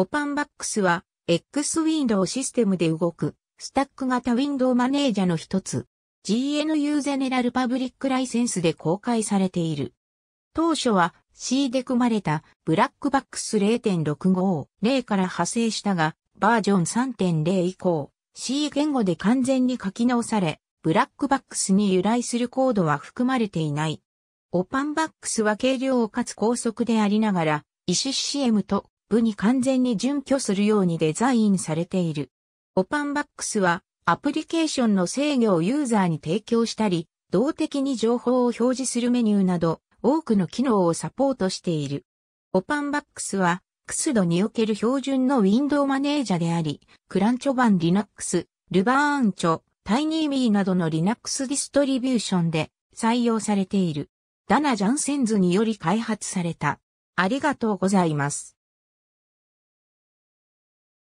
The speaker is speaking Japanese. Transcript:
オパンバックスは X ウィンドウシステムで動くスタック型ウィンドウマネージャの一つ GNU ゼネラルパブリックライセンスで公開されている。当初は C で組まれたブラックバックス0.650から派生したがバージョン3.0以降 C 言語で完全に書き直されブラックバックスに由来するコードは含まれていない。オパンバックスは軽量かつ高速でありながら、イシュ CM と部に完全に準拠するようにデザインされている。オパンバックスはアプリケーションの制御をユーザーに提供したり、動的に情報を表示するメニューなど多くの機能をサポートしている。オパンバックスは、クスドにおける標準のウィンドウマネージャであり、クランチョ版リナックス、ルバーンチョ、タイニーミーなどの Linux ディストリビューションで採用されている。ダナ・ジャンセンズにより開発された。ありがとうございます。